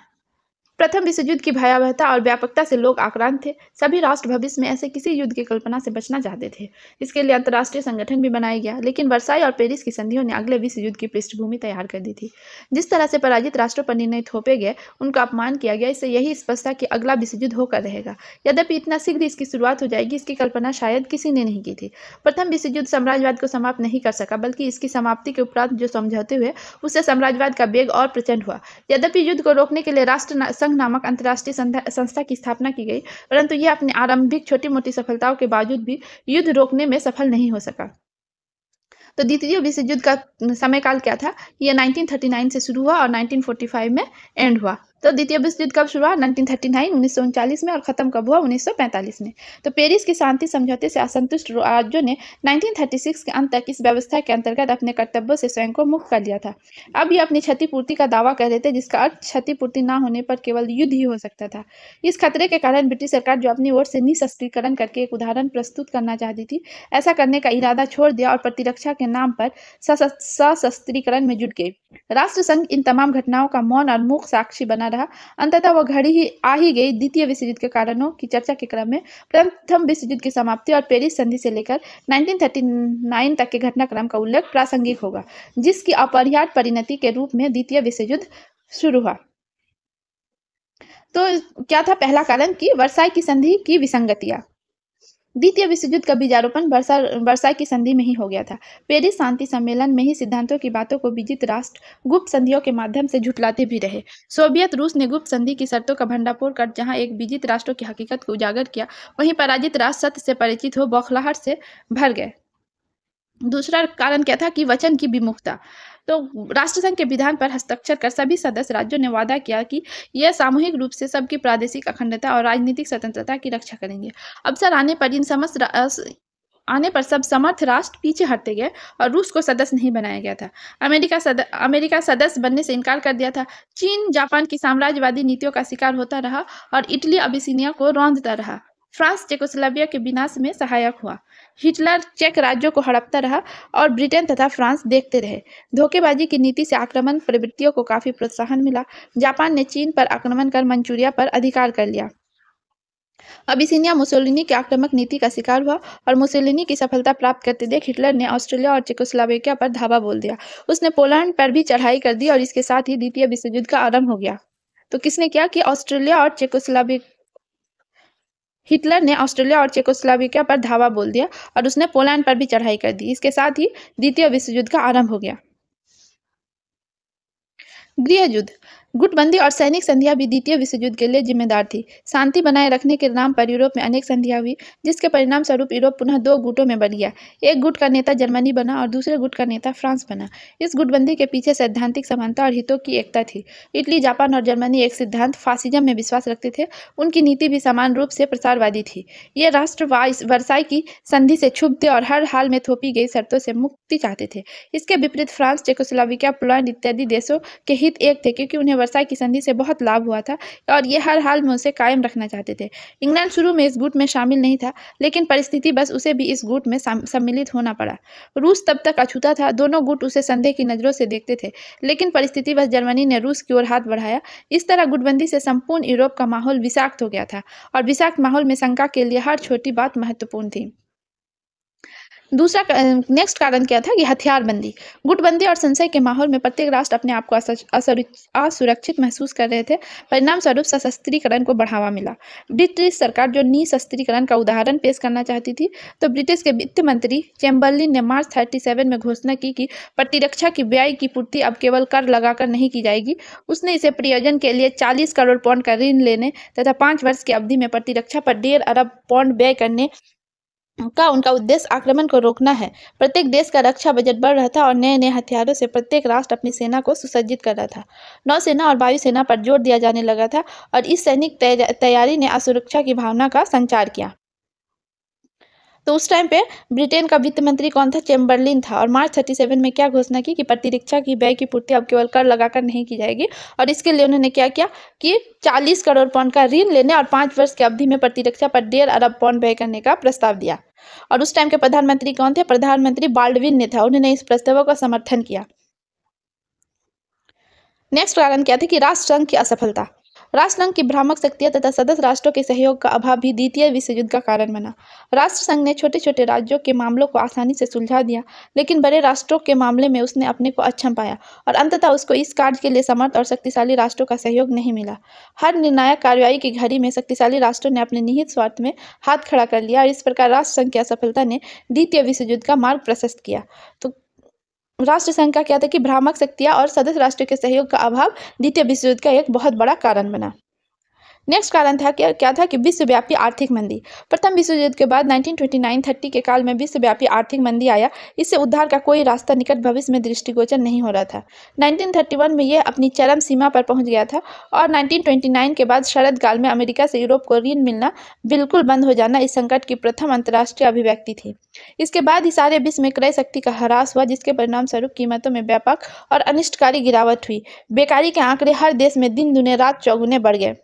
प्रथम विश्व युद्ध की भयावहता और व्यापकता से लोग आक्रांत थे सभी राष्ट्र भविष्य में ऐसे किसी युद्ध की कल्पना से बचना चाहते थे इसके लिए अंतर्राष्ट्रीय संगठन भी बनाया गया लेकिन वर्षाई और पेरिस की संधियों ने अगले विश्व युद्ध की पृष्ठभूमि तैयार कर दी थी जिस तरह से पराजित राष्ट्रों पर निर्णय थोपे गए उनका अपमान किया गया इससे यही स्पष्ट था कि अगला विश्व युद्ध होकर रहेगा यद्यपि इतना शीघ्र इसकी शुरुआत हो जाएगी इसकी कल्पना शायद किसी ने नहीं की थी प्रथम विश्व युद्ध साम्राज्यवाद को समाप्त नहीं कर सका बल्कि इसकी समाप्ति के उपरांत जो समझौते हुए उससे साम्राज्यवाद का वेग और प्रचंड हुआ यद्यपि युद्ध को रोकने के लिए राष्ट्र संघ नामक अंतर्राष्ट्रीय संस्था की स्थापना की गई परंतु यह अपनी आरंभिक छोटी मोटी सफलताओं के बावजूद भी युद्ध रोकने में सफल नहीं हो सका तो द्वितीय विश्व युद्ध का समयकाल क्या था यह 1939 से शुरू हुआ और 1945 में एंड हुआ तो द्वितीय विश्व युद्ध कब शुरू हुआ नाइनटीन थर्टी नाइन उन्नीस सौ उनचालीस में और ख़त्म कब हुआ उन्नीस सौ पैंतालीस में तो पेरिस के शांति समझौते से असंतुष्ट राज्यों ने नाइनटीन थर्टी सिक्स के अंत तक इस व्यवस्था के अंतर्गत अपने कर्तव्यों से स्वयं को मुक्त कर लिया था अब ये अपनी क्षतिपूर्ति का दावा कर रहे थे जिसका अर्थ क्षतिपूर्ति न होने पर केवल युद्ध ही हो सकता था इस खतरे के कारण ब्रिटिश सरकार जो अपनी ओर से निशस्त्रीकरण करके एक उदाहरण प्रस्तुत करना चाहती थी ऐसा करने का इरादा छोड़ दिया और प्रतिरक्षा के नाम पर सशस्त्रीकरण में जुट गई राष्ट्र संघ इन तमाम घटनाओं का मौन और मुख साक्षी बना रहा अंततः वह घड़ी ही आ ही गई द्वितीय विश्वयुद्ध के कारणों की चर्चा के क्रम में प्रथम विश्वयुद्ध की समाप्ति और पेरिस संधि से लेकर 1939 तक के घटनाक्रम का उल्लेख प्रासंगिक होगा जिसकी अपरिहार्य परिणति के रूप में द्वितीय विश्वयुद्ध शुरू हुआ तो क्या था पहला कारण कि वर्षाई की संधि की विसंगतियां द्वितीय विश्व युद्ध का बीजारोपण वर्षा वर्षा की संधि में ही हो गया था पेरिस शांति सम्मेलन में ही सिद्धांतों की बातों को विजित राष्ट्र गुप्त संधियों के माध्यम से झुटलाते भी रहे सोवियत रूस ने गुप्त संधि की शर्तों का भंडाफोड़ कर जहां एक विजित राष्ट्रों की हकीकत को उजागर किया वहीं पराजित राष्ट्र सत्य से परिचित हो बौखलाहट से भर गए दूसरा कारण क्या था कि वचन की विमुखता तो राष्ट्रसंघ के विधान पर हस्ताक्षर कर सभी सदस्य राज्यों ने वादा किया कि यह सामूहिक रूप से सबकी प्रादेशिक अखंडता और राजनीतिक स्वतंत्रता की रक्षा करेंगे अवसर आने पर इन समस्त आने पर सब समर्थ राष्ट्र पीछे हटते गए और रूस को सदस्य नहीं बनाया गया था अमेरिका सद, अमेरिका सदस्य बनने से इनकार कर दिया था चीन जापान की साम्राज्यवादी नीतियों का शिकार होता रहा और इटली अबिसिनिया को रौंदता रहा फ्रांस चेकोस्लोविया के विनाश में सहायक हुआ हिटलर चेक राज्यों को हड़पता रहा और ब्रिटेन तथा फ्रांस देखते रहे धोखेबाजी की नीति से आक्रमण प्रवृत्तियों को काफी प्रोत्साहन मिला जापान ने चीन पर आक्रमण कर मंचूरिया पर अधिकार कर लिया अबिसिनिया मुसोलिनी की आक्रमक नीति का शिकार हुआ और मुसोलिनी की सफलता प्राप्त करते देख हिटलर ने ऑस्ट्रेलिया और चेकोस्लोवेकिया पर धावा बोल दिया उसने पोलैंड पर भी चढ़ाई कर दी और इसके साथ ही द्वितीय विश्वयुद्ध का आरंभ हो गया तो किसने किया कि ऑस्ट्रेलिया और चेकोस्लोवेकिया हिटलर ने ऑस्ट्रेलिया और चेकोस्लाविका पर धावा बोल दिया और उसने पोलैंड पर भी चढ़ाई कर दी इसके साथ ही द्वितीय विश्व युद्ध का आरंभ हो गया गृह युद्ध गुटबंदी और सैनिक संध्या भी द्वितीय विश्व युद्ध के लिए जिम्मेदार थी शांति बनाए रखने के नाम पर यूरोप में अनेक संध्या हुई जिसके परिणाम स्वरूप यूरोप पुनः दो गुटों में बन गया एक गुट का नेता जर्मनी बना और दूसरे गुट का नेता फ्रांस बना इस गुटबंदी के पीछे सैद्धांतिक समानता और हितों की एकता थी इटली जापान और जर्मनी एक सिद्धांत फासिजम में विश्वास रखते थे उनकी नीति भी समान रूप से प्रसारवादी थी ये राष्ट्र वर्षाई की संधि से क्षुब्ध और हर हाल में थोपी गई शर्तों से मुक्ति चाहते थे इसके विपरीत फ्रांस चेकोस्लाविका पोलैंड इत्यादि देशों के हित एक थे क्योंकि उन्हें वर्षा की संधि से बहुत लाभ हुआ था और ये हर हाल में उसे कायम रखना चाहते थे इंग्लैंड शुरू में इस गुट में शामिल नहीं था लेकिन परिस्थिति बस उसे भी इस गुट में सम्मिलित होना पड़ा रूस तब तक अछूता था दोनों गुट उसे संदेह की नज़रों से देखते थे लेकिन परिस्थिति बस जर्मनी ने रूस की ओर हाथ बढ़ाया इस तरह गुटबंदी से संपूर्ण यूरोप का माहौल विषाक्त हो गया था और विषाक्त माहौल में शंका के लिए हर छोटी बात महत्वपूर्ण थी दूसरा नेक्स्ट कारण क्या था कि हथियारबंदी गुटबंदी और संशय के माहौल में प्रत्येक राष्ट्र अपने आप को असुरक्षित महसूस कर रहे थे परिणाम स्वरूप सशस्त्रीकरण को बढ़ावा मिला ब्रिटिश सरकार जो निशस्त्रीकरण का उदाहरण पेश करना चाहती थी तो ब्रिटिश के वित्त मंत्री चैम्बरलिन ने मार्च थर्टी सेवन में घोषणा की कि प्रतिरक्षा की व्यय की पूर्ति अब केवल कर लगाकर नहीं की जाएगी उसने इसे प्रयोजन के लिए चालीस करोड़ पौंड का ऋण लेने तथा पाँच वर्ष की अवधि में प्रतिरक्षा पर डेढ़ अरब पौंड व्यय करने का उनका उद्देश्य आक्रमण को रोकना है प्रत्येक देश का रक्षा बजट बढ़ रहा था और नए नए हथियारों से प्रत्येक राष्ट्र अपनी सेना को सुसज्जित कर रहा था नौसेना और वायुसेना पर जोर दिया जाने लगा था और इस सैनिक तैयारी ने असुरक्षा की भावना का संचार किया तो उस टाइम पे ब्रिटेन का वित्त मंत्री कौन था चेम्बरलिन था और मार्च थर्टी सेवन में क्या घोषणा की कि प्रतिरक्षा की व्यय की पूर्ति अब केवल कर लगाकर नहीं की जाएगी और इसके लिए उन्होंने क्या किया कि चालीस करोड़ पौन का ऋण लेने और पाँच वर्ष की अवधि में प्रतिरक्षा पर डेढ़ अरब पौन व्यय करने का प्रस्ताव दिया और उस टाइम के प्रधानमंत्री कौन थे प्रधानमंत्री बाल्डविन ने था उन्होंने इस प्रस्तावों का समर्थन किया नेक्स्ट कारण क्या था कि राष्ट्र संघ की असफलता राष्ट्रसंघ की भ्रामक शक्तियां तथा सदस्य राष्ट्रों के सहयोग का अभाव भी द्वितीय विश्व युद्ध का कारण बना राष्ट्रसंघ ने छोटे छोटे राज्यों के मामलों को आसानी से सुलझा दिया लेकिन बड़े राष्ट्रों के मामले में उसने अपने को अक्षम पाया और अंततः उसको इस कार्य के लिए समर्थ और शक्तिशाली राष्ट्रों का सहयोग नहीं मिला हर निर्णायक कार्रवाई की घड़ी में शक्तिशाली राष्ट्रों ने अपने निहित स्वार्थ में हाथ खड़ा कर लिया और इस प्रकार राष्ट्र संघ की असफलता ने द्वितीय विश्व युद्ध का मार्ग प्रशस्त किया तो राष्ट्र संघ का क्या था कि भ्रामक शक्तियाँ और सदस्य राष्ट्र के सहयोग का अभाव द्वितीय विश्व युद्ध का एक बहुत बड़ा कारण बना नेक्स्ट कारण था क्या क्या था कि विश्वव्यापी आर्थिक मंदी प्रथम विश्व युद्ध के बाद 1929-30 के काल में विश्वव्यापी आर्थिक मंदी आया इससे उद्धार का कोई रास्ता निकट भविष्य में दृष्टिगोचर नहीं हो रहा था 1931 में यह अपनी चरम सीमा पर पहुंच गया था और 1929 के बाद शरद काल में अमेरिका से यूरोप को ऋण मिलना बिल्कुल बंद हो जाना इस संकट की प्रथम अंतर्राष्ट्रीय अभिव्यक्ति थी इसके बाद ही सारे विश्व में क्रय शक्ति का ह्रास हुआ जिसके परिणाम स्वरूप कीमतों में व्यापक और अनिष्टकारी गिरावट हुई बेकारी के आंकड़े हर देश में दिन दुने रात चौगुने बढ़ गए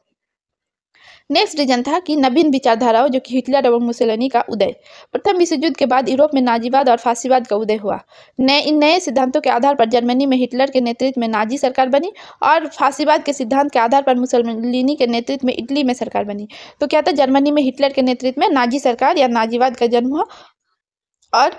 नेक्स्ट रीजन था कि नवीन विचारधाराओं जो कि हिटलर एवं मुसलिनी का उदय प्रथम विश्व युद्ध के बाद यूरोप में नाजीवाद और फांसीवाद का उदय हुआ नए इन नए सिद्धांतों के आधार पर जर्मनी में हिटलर के नेतृत्व में नाजी सरकार बनी और फांसीवाद के सिद्धांत के आधार पर मुसलिनी के नेतृत्व में इटली में सरकार बनी तो क्या था जर्मनी में हिटलर के नेतृत्व में नाजी सरकार या नाजीवाद का जन्म हुआ और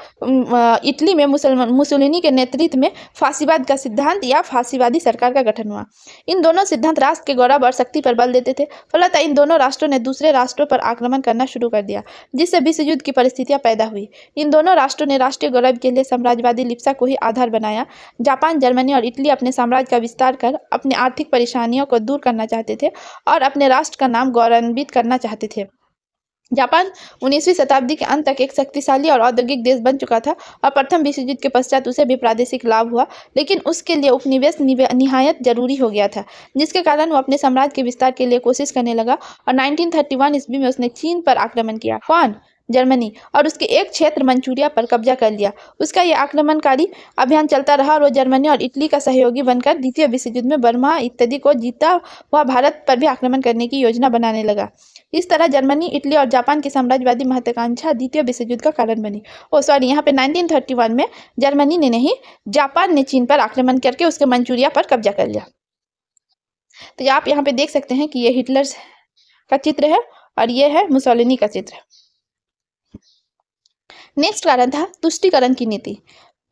इटली में मुसलमान मुसोलिनी के नेतृत्व में फांसीवाद का सिद्धांत या फांसीवादी सरकार का गठन हुआ इन दोनों सिद्धांत राष्ट्र के गौरव और शक्ति पर बल देते थे फलतः इन दोनों राष्ट्रों ने दूसरे राष्ट्रों पर आक्रमण करना शुरू कर दिया जिससे विश्व युद्ध की परिस्थितियाँ पैदा हुई इन दोनों राष्ट्रों ने राष्ट्रीय गौरव के लिए साम्राज्यवादी लिप्सा को ही आधार बनाया जापान जर्मनी और इटली अपने साम्राज्य का विस्तार कर अपनी आर्थिक परेशानियों को दूर करना चाहते थे और अपने राष्ट्र का नाम गौरवान्वित करना चाहते थे जापान 19वीं शताब्दी के अंत तक एक शक्तिशाली और औद्योगिक देश बन चुका था और प्रथम विश्व युद्ध के पश्चात उसे भी प्रादेशिक लाभ हुआ लेकिन उसके लिए उपनिवेश निहायत जरूरी हो गया था जिसके कारण वो अपने साम्राज्य के विस्तार के लिए कोशिश करने लगा और 1931 ईस्वी में उसने चीन पर आक्रमण किया कौन जर्मनी और उसके एक क्षेत्र मंचूरिया पर कब्जा कर लिया उसका यह आक्रमणकारी अभियान चलता रहा और वो जर्मनी और इटली का सहयोगी बनकर द्वितीय विश्व युद्ध में बर्मा इत्यादि को जीता हुआ भारत पर भी आक्रमण करने की योजना बनाने लगा इस तरह जर्मनी इटली और जापान की साम्राज्यवादी महत्वाकांक्षा द्वितीय विश्व युद्ध का कारण बनी ओ सॉरी यहाँ पे 1931 में जर्मनी ने नहीं जापान ने चीन पर आक्रमण करके उसके मंचूरिया पर कब्जा कर लिया तो आप यहाँ पे देख सकते हैं कि ये हिटलर का चित्र है और ये है मुसोलिनी का चित्र नेक्स्ट कारण था तुष्टिकरण की नीति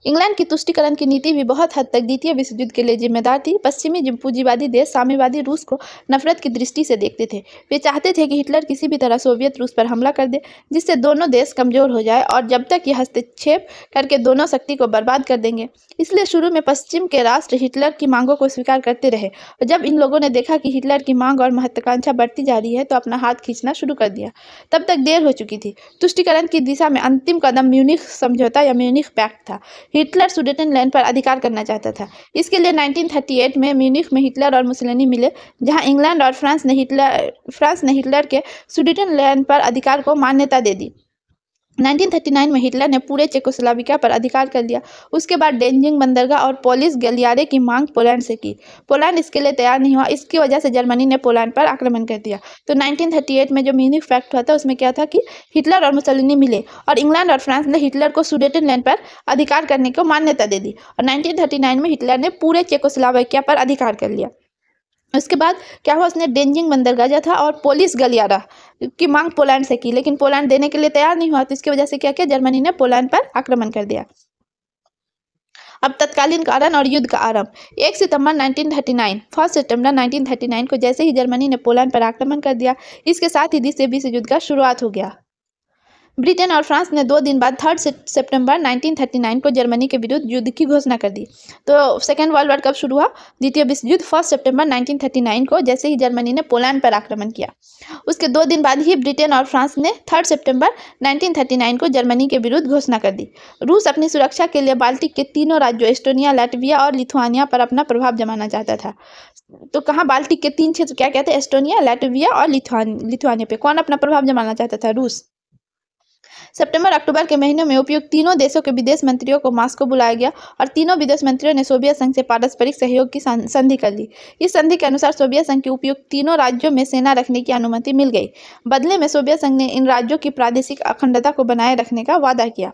इंग्लैंड की तुष्टिकरण की नीति भी बहुत हद तक द्वितीय विश्व युद्ध के लिए जिम्मेदार थी पश्चिमी पूंजीवादी देश साम्यवादी रूस को नफरत की दृष्टि से देखते थे वे चाहते थे कि हिटलर किसी भी तरह सोवियत रूस पर हमला कर दे जिससे दोनों देश कमजोर हो जाए और जब तक ये हस्तक्षेप करके दोनों शक्ति को बर्बाद कर देंगे इसलिए शुरू में पश्चिम के राष्ट्र हिटलर की मांगों को स्वीकार करते रहे और जब इन लोगों ने देखा कि हिटलर की मांग और महत्वाकांक्षा बढ़ती जा रही है तो अपना हाथ खींचना शुरू कर दिया तब तक देर हो चुकी थी तुष्टिकरण की दिशा में अंतिम कदम म्यूनिख समझौता या म्यूनिख पैक्ट था हिटलर सुडेटनलैंड पर अधिकार करना चाहता था इसके लिए 1938 में म्यूनिख में हिटलर और मुसलिनी मिले जहां इंग्लैंड और फ्रांस ने हिटलर फ्रांस ने हिटलर के सुडेटनलैंड पर अधिकार को मान्यता दे दी 1939 में हिटलर ने पूरे चेकोस्लोवाकिया पर अधिकार कर लिया उसके बाद डेंजिंग बंदरगाह और पोलिस गलियारे की मांग पोलैंड से की पोलैंड इसके लिए तैयार नहीं हुआ इसकी वजह से जर्मनी ने पोलैंड पर आक्रमण कर दिया तो 1938 में जो म्यूनिक फैक्ट हुआ था उसमें क्या था कि हिटलर और मुसलिनी मिले और इंग्लैंड और फ्रांस ने हिटलर को सुडेटनलैंड पर अधिकार करने को मान्यता दे दी और नाइनटीन में हिटलर ने पूरे चेकोस्लोवाकिया पर अधिकार कर लिया उसके बाद क्या हुआ उसने डेंजिंग बंदरगाजा था और पोलिस गलियारा की मांग पोलैंड से की लेकिन पोलैंड देने के लिए तैयार नहीं हुआ तो इसकी वजह से क्या किया जर्मनी ने पोलैंड पर आक्रमण कर दिया अब तत्कालीन कारण और युद्ध का आरंभ 1 सितंबर 1939 फर्स्ट सितंबर 1939 को जैसे ही जर्मनी ने पोलैंड पर आक्रमण कर दिया इसके साथ ही दिस से युद्ध का शुरुआत हो गया ब्रिटेन और फ्रांस ने दो दिन बाद थर्ड सितंबर 1939 को जर्मनी के विरुद्ध युद्ध की घोषणा कर दी तो सेकेंड वर्ल्ड वॉर कब शुरू हुआ द्वितीय विश्व युद्ध फर्स्ट सितंबर 1939 को जैसे ही जर्मनी ने पोलैंड पर आक्रमण किया उसके दो दिन बाद ही ब्रिटेन और फ्रांस ने थर्ड सितंबर 1939 को जर्मनी के विरुद्ध घोषणा कर दी रूस अपनी सुरक्षा के लिए बाल्टिक के तीनों राज्यों एस्टोनिया लाटविया और लिथुआनिया पर अपना प्रभाव जमाना चाहता था तो कहाँ बाल्टिक के तीन क्षेत्र क्या कहते हैं एस्टोनिया लाटविया और लिथुआनिया पे कौन अपना प्रभाव जमाना चाहता था रूस सितंबर अक्टूबर के महीनों में उपयुक्त तीनों देशों के विदेश मंत्रियों को मास्को बुलाया गया और तीनों विदेश मंत्रियों ने सोवियत संघ से पारस्परिक सहयोग की संधि कर ली इस संधि के अनुसार सोवियत संघ के उपयुक्त तीनों राज्यों में सेना रखने की अनुमति मिल गई बदले में सोवियत संघ ने इन राज्यों की प्रादेशिक अखंडता को बनाए रखने का वादा किया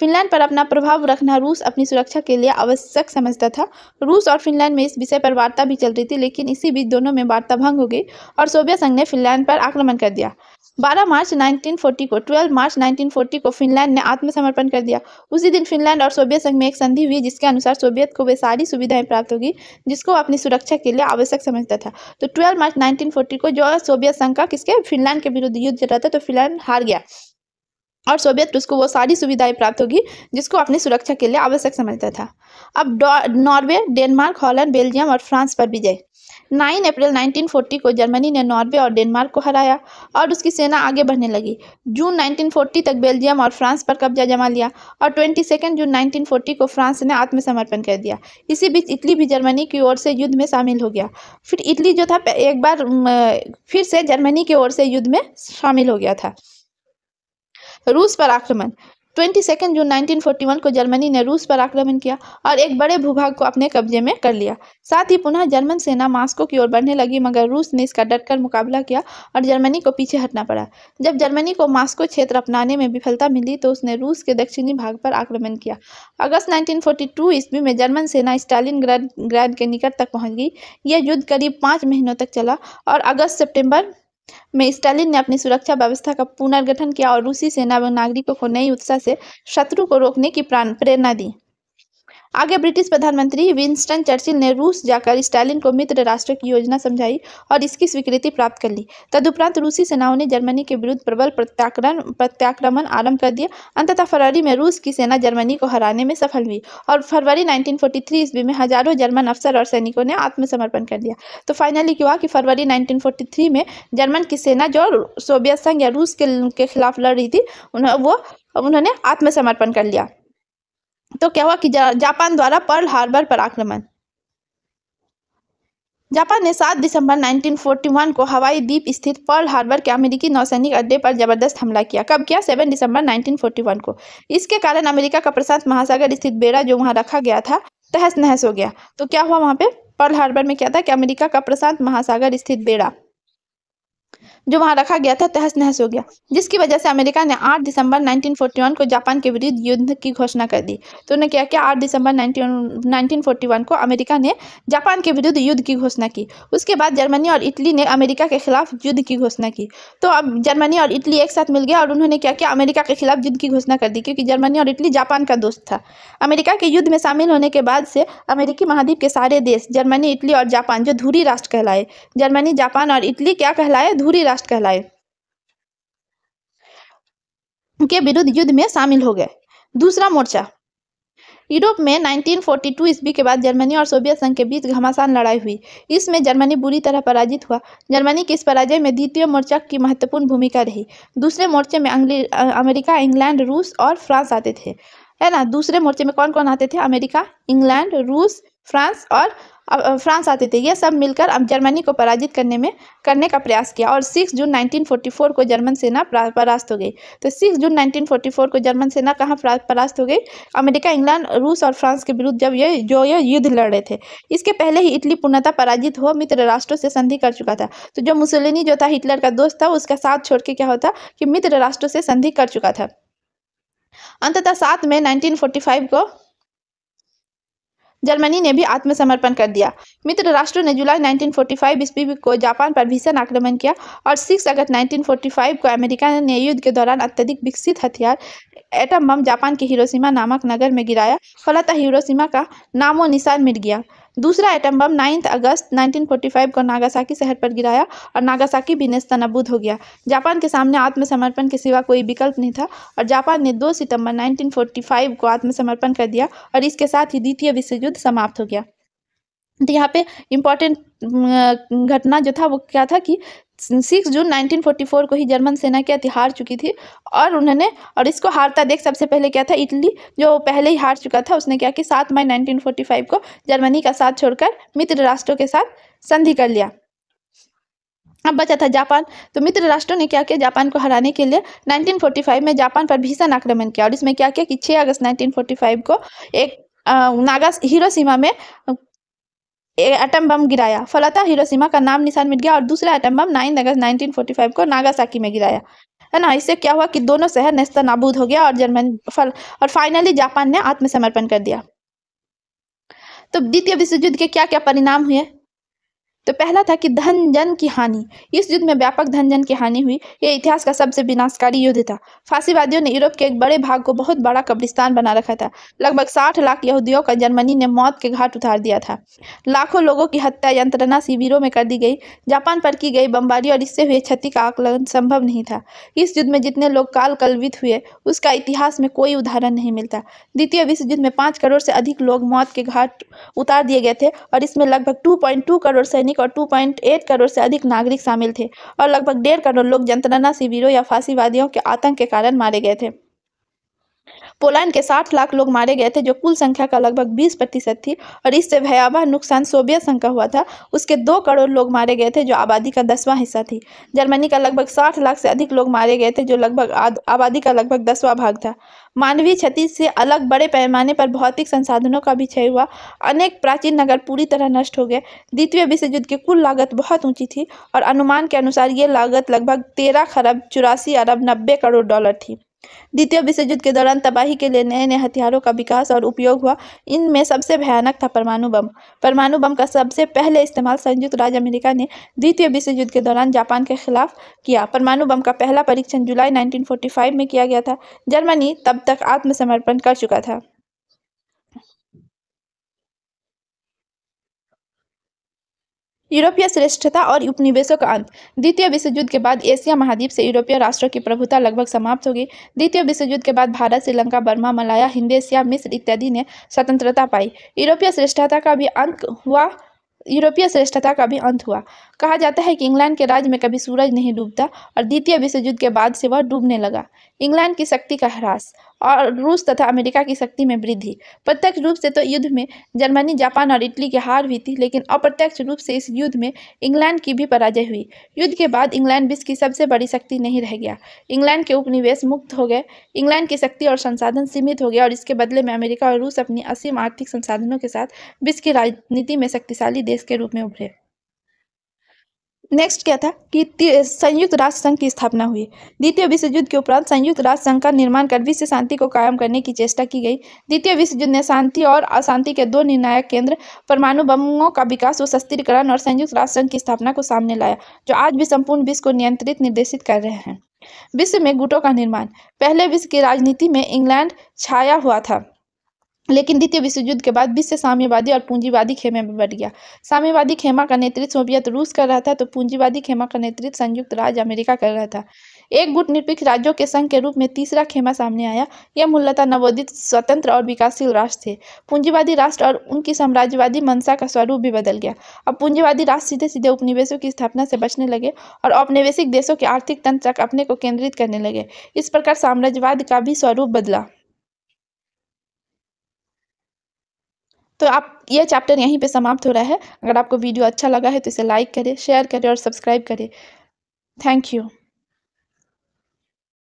फिनलैंड पर अपना प्रभाव रखना रूस अपनी सुरक्षा के लिए आवश्यक समझता था रूस और फिनलैंड में इस विषय पर वार्ता भी चल रही थी लेकिन इसी बीच दोनों में वार्ता भंग हो गई और सोवियत संघ ने फिनलैंड पर आक्रमण कर दिया 12 मार्च 1940 को 12 मार्च 1940 को फिनलैंड ने आत्मसमर्पण कर दिया उसी दिन फिनलैंड और सोवियत संघ में एक संधि हुई जिसके अनुसार सोवियत को वे सारी सुविधाएं प्राप्त होगी जिसको अपनी सुरक्षा के लिए आवश्यक समझता था तो 12 मार्च 1940 को जो सोवियत संघ का किसके फिनलैंड के विरुद्ध युद्ध रहा था तो फिनलैंड हार गया और सोवियत रूस को वो सारी सुविधाएं प्राप्त होगी जिसको अपनी सुरक्षा के लिए आवश्यक समझता था अब नॉर्वे डेनमार्क हॉलैंड बेल्जियम और फ्रांस पर भी जाए नाइन अप्रैल 1940 को जर्मनी ने नॉर्वे और डेनमार्क को हराया और उसकी सेना आगे बढ़ने लगी जून 1940 तक बेल्जियम और फ्रांस पर कब्जा जमा लिया और ट्वेंटी जून 1940 को फ्रांस ने आत्मसमर्पण कर दिया इसी बीच इटली भी जर्मनी की ओर से युद्ध में शामिल हो गया फिर इटली जो था एक बार फिर से जर्मनी की ओर से युद्ध में शामिल हो गया था रूस पर आक्रमण ट्वेंटी सेकेंड जून 1941 को जर्मनी ने रूस पर आक्रमण किया और एक बड़े भूभाग को अपने कब्जे में कर लिया साथ ही पुनः जर्मन सेना मास्को की ओर बढ़ने लगी मगर रूस ने इसका डटकर मुकाबला किया और जर्मनी को पीछे हटना पड़ा जब जर्मनी को मास्को क्षेत्र अपनाने में विफलता मिली तो उसने रूस के दक्षिणी भाग पर आक्रमण किया अगस्त 1942 ईस्वी में जर्मन सेना स्टालिन ग्रैंड के निकट तक पहुँच गई यह युद्ध करीब पाँच महीनों तक चला और अगस्त सेप्टेम्बर में स्टालिन ने अपनी सुरक्षा व्यवस्था का पुनर्गठन किया और रूसी सेना व नागरिकों को नई उत्साह से शत्रु को रोकने की प्रेरणा दी आगे ब्रिटिश प्रधानमंत्री विंस्टन चर्चिल ने रूस जाकर स्टालिन को मित्र राष्ट्र की योजना समझाई और इसकी स्वीकृति प्राप्त कर ली तदुपरांत रूसी सेनाओं ने जर्मनी के विरुद्ध प्रबल प्रत्याक्रमण प्रत्याक्रमण आरंभ कर दिया अंततः फरवरी में रूस की सेना जर्मनी को हराने में सफल हुई और फरवरी नाइनटीन ईस्वी में हजारों जर्मन अफसर और सैनिकों ने आत्मसमर्पण कर दिया तो फाइनली क्या हुआ कि फरवरी नाइनटीन में जर्मन की सेना जो सोवियत संघ या रूस के, खिलाफ लड़ रही थी वो उन्होंने आत्मसमर्पण कर लिया तो क्या हुआ कि जा, जापान द्वारा पर्ल हार्बर पर आक्रमण जापान ने 7 दिसंबर 1941 को हवाई द्वीप स्थित पर्ल हार्बर के अमेरिकी नौसैनिक अड्डे पर जबरदस्त हमला किया कब किया 7 दिसंबर 1941 को इसके कारण अमेरिका का प्रशांत महासागर स्थित बेड़ा जो वहां रखा गया था तहस नहस हो गया तो क्या हुआ वहां पे पर्ल हार्बर में क्या था कि अमेरिका का प्रशांत महासागर स्थित बेड़ा जो वहां रखा गया था तहस नहस हो गया जिसकी वजह से अमेरिका ने 8 दिसंबर 1941 को जापान के विरुद्ध युद्ध की घोषणा कर दी तो उन्होंने क्या किया 8 दिसंबर 19 1941 को अमेरिका ने जापान के विरुद्ध युद्ध की घोषणा की उसके बाद जर्मनी और इटली ने अमेरिका के खिलाफ युद्ध की घोषणा की तो अब जर्मनी और इटली एक साथ मिल गया और उन्होंने क्या किया अमेरिका के खिलाफ युद्ध की घोषणा कर दी क्योंकि जर्मनी और इटली जापान का दोस्त था अमेरिका के युद्ध में शामिल होने के बाद से अमेरिकी महाद्वीप के सारे देश जर्मनी इटली और जापान जो धूरी राष्ट्र कहलाए जर्मनी जापान और इटली क्या कहलाए धूरी राष्ट्र राष्ट्र कहलाए के विरुद्ध युद्ध में शामिल हो गए दूसरा मोर्चा यूरोप में 1942 फोर्टी ईस्वी के बाद जर्मनी और सोवियत संघ के बीच घमासान लड़ाई हुई इसमें जर्मनी बुरी तरह पराजित हुआ जर्मनी के इस पराजय में द्वितीय मोर्चा की महत्वपूर्ण भूमिका रही दूसरे मोर्चे में अमेरिका इंग्लैंड रूस और फ्रांस आते थे है ना दूसरे मोर्चे में कौन कौन आते थे अमेरिका इंग्लैंड रूस फ्रांस और फ्रांस आते थे ये सब मिलकर अब जर्मनी को पराजित करने में करने का प्रयास किया और 6 जून 1944 को जर्मन सेना परास्त हो गई तो 6 जून 1944 को जर्मन सेना कहाँ परास्त हो गई अमेरिका इंग्लैंड रूस और फ्रांस के विरुद्ध जब ये जो ये युद्ध लड़ रहे थे इसके पहले ही इटली पूर्णतः पराजित हुआ मित्र राष्ट्रों से संधि कर चुका था तो जो मुसोलिनी जो था हिटलर का दोस्त था उसका साथ छोड़ के क्या होता कि मित्र राष्ट्रों से संधि कर चुका था अंततः सात में 1945 को जर्मनी ने भी आत्मसमर्पण कर दिया मित्र राष्ट्रों ने जुलाई 1945 ईस्वी को जापान पर भीषण आक्रमण किया और 6 अगस्त 1945 को अमेरिका ने युद्ध के दौरान अत्यधिक विकसित हथियार एटम बम जापान के हिरोशिमा नामक नगर में गिराया फलतः हिरोशिमा का नामो निशान मिट गया दूसरा एटम बम नाइन्थ अगस्त 1945 को नागासाकी शहर पर गिराया और नागासाकी भी नेस्त हो गया जापान के सामने आत्मसमर्पण के सिवा कोई विकल्प नहीं था और जापान ने 2 सितंबर 1945 को आत्मसमर्पण कर दिया और इसके साथ ही द्वितीय विश्व युद्ध समाप्त हो गया तो यहाँ पे इम्पोर्टेंट घटना जो था वो क्या था कि सिक्स जून 1944 को ही जर्मन सेना की अति हार चुकी थी और उन्होंने और इसको हारता देख सबसे पहले क्या था इटली जो पहले ही हार चुका था उसने क्या कि सात मई 1945 को जर्मनी का साथ छोड़कर मित्र राष्ट्रों के साथ संधि कर लिया अब बचा था जापान तो मित्र राष्ट्रों ने क्या किया जापान को हराने के लिए 1945 में जापान पर भीषण आक्रमण किया और इसमें क्या किया कि छः अगस्त नाइनटीन को एक नागा सीमा में एटम बम गिराया फलता हिरोशिमा का नाम निशान मिट गया और दूसरा एटम बम नाइन अगस्त 1945 को नागासाकी में गिराया है ना इससे क्या हुआ कि दोनों शहर नस्त नाबूद हो गया और जर्मन फल और फाइनली जापान ने आत्मसमर्पण कर दिया तो द्वितीय विश्व युद्ध के क्या क्या परिणाम हुए तो पहला था कि धन जन की हानि इस युद्ध में व्यापक धन जन की हानि हुई यह इतिहास का सबसे विनाशकारी युद्ध था फांसीवादियों ने यूरोप के एक बड़े भाग को बहुत बड़ा कब्रिस्तान बना रखा था लगभग साठ लाख यहूदियों का जर्मनी ने मौत के घाट उतार दिया था लाखों लोगों की हत्या यंत्रणा शिविरों में कर दी गई जापान पर की गई बमबारी और इससे हुए क्षति का आकलन संभव नहीं था इस युद्ध में जितने लोग काल कलवित हुए उसका इतिहास में कोई उदाहरण नहीं मिलता द्वितीय विश्व युद्ध में पांच करोड़ से अधिक लोग मौत के घाट उतार दिए गए थे और इसमें लगभग टू करोड़ सैनिक सैनिक और 2.8 करोड़ से अधिक नागरिक शामिल थे और लगभग डेढ़ करोड़ लोग जंतरना शिविरों या फांसीवादियों के आतंक के कारण मारे गए थे पोलैंड के साठ लाख लोग मारे गए थे जो कुल संख्या का लगभग बीस प्रतिशत थी और इससे भयावह नुकसान सोवियत संघ का हुआ था उसके दो करोड़ लोग मारे गए थे जो आबादी का दसवां हिस्सा थी जर्मनी का लगभग साठ लाख से अधिक लोग मारे गए थे जो लगभग आबादी का लगभग दसवां भाग था मानवीय क्षति से अलग बड़े पैमाने पर भौतिक संसाधनों का भी क्षय हुआ अनेक प्राचीन नगर पूरी तरह नष्ट हो गए द्वितीय विश्व युद्ध की कुल लागत बहुत ऊंची थी और अनुमान के अनुसार ये लागत लगभग तेरह खरब चौरासी अरब नब्बे करोड़ डॉलर थी द्वितीय विश्वयुद्ध के दौरान तबाही के लिए नए नए हथियारों का विकास और उपयोग हुआ इनमें सबसे भयानक था परमाणु बम परमाणु बम का सबसे पहले इस्तेमाल संयुक्त राज्य अमेरिका ने द्वितीय विश्वयुद्ध के दौरान जापान के खिलाफ किया परमाणु बम का पहला परीक्षण जुलाई 1945 में किया गया था जर्मनी तब तक आत्मसमर्पण कर चुका था यूरोपीय श्रेष्ठता और उपनिवेशों का अंत द्वितीय विश्व युद्ध के बाद एशिया महाद्वीप से यूरोपीय राष्ट्रों की प्रभुता लगभग समाप्त हो गई द्वितीय विश्व युद्ध के बाद भारत श्रीलंका बर्मा मलाया हिंदेशिया मिस्र इत्यादि ने स्वतंत्रता पाई यूरोपीय श्रेष्ठता का भी अंत हुआ यूरोपीय श्रेष्ठता का भी अंत हुआ कहा जाता है कि इंग्लैंड के राज्य में कभी सूरज नहीं डूबता और द्वितीय विश्व युद्ध के बाद से वह डूबने लगा इंग्लैंड की शक्ति का ह्रास और रूस तथा अमेरिका की शक्ति में वृद्धि प्रत्यक्ष रूप से तो युद्ध में जर्मनी जापान और इटली की हार हुई थी लेकिन अप्रत्यक्ष रूप से इस युद्ध में इंग्लैंड की भी पराजय हुई युद्ध के बाद इंग्लैंड विश्व की सबसे बड़ी शक्ति नहीं रह गया इंग्लैंड के उपनिवेश मुक्त हो गए इंग्लैंड की शक्ति और संसाधन सीमित हो गया और इसके बदले में अमेरिका और रूस अपनी असीम आर्थिक संसाधनों के साथ विश्व की राजनीति में शक्तिशाली देश के रूप में उभरे नेक्स्ट क्या था कि संयुक्त राष्ट्र संघ की स्थापना हुई द्वितीय विश्व युद्ध के उपरांत संयुक्त राष्ट्र संघ का निर्माण कर विश्व शांति को कायम करने की चेष्टा की गई द्वितीय विश्व युद्ध ने शांति और अशांति के दो निर्णायक केंद्र परमाणु बमों का विकास व शस्त्रीकरण और संयुक्त राष्ट्र संघ की स्थापना को सामने लाया जो आज भी संपूर्ण विश्व को नियंत्रित निर्देशित कर रहे हैं विश्व में गुटों का निर्माण पहले विश्व की राजनीति में इंग्लैंड छाया हुआ था लेकिन द्वितीय विश्व युद्ध के बाद विश्व साम्यवादी और पूंजीवादी खेमे में बढ़ गया साम्यवादी खेमा का नेतृत्व सोवियत रूस कर रहा था तो पूंजीवादी खेमा का नेतृत्व संयुक्त राज्य अमेरिका कर रहा था एक गुट निरपेक्ष राज्यों के संघ के रूप में तीसरा खेमा सामने आया यह मूलतः नवोदित स्वतंत्र और विकासशील राष्ट्र थे पूंजीवादी राष्ट्र और उनकी साम्राज्यवादी मनसा का स्वरूप भी बदल गया अब पूंजीवादी राष्ट्र सीधे सीधे उपनिवेशों की स्थापना से बचने लगे और औपनिवेशिक देशों के आर्थिक तंत्र तक अपने को केंद्रित करने लगे इस प्रकार साम्राज्यवाद का भी स्वरूप बदला तो आप यह चैप्टर यहीं पे समाप्त हो रहा है अगर आपको वीडियो अच्छा लगा है तो इसे लाइक करें शेयर करें और सब्सक्राइब करें थैंक यू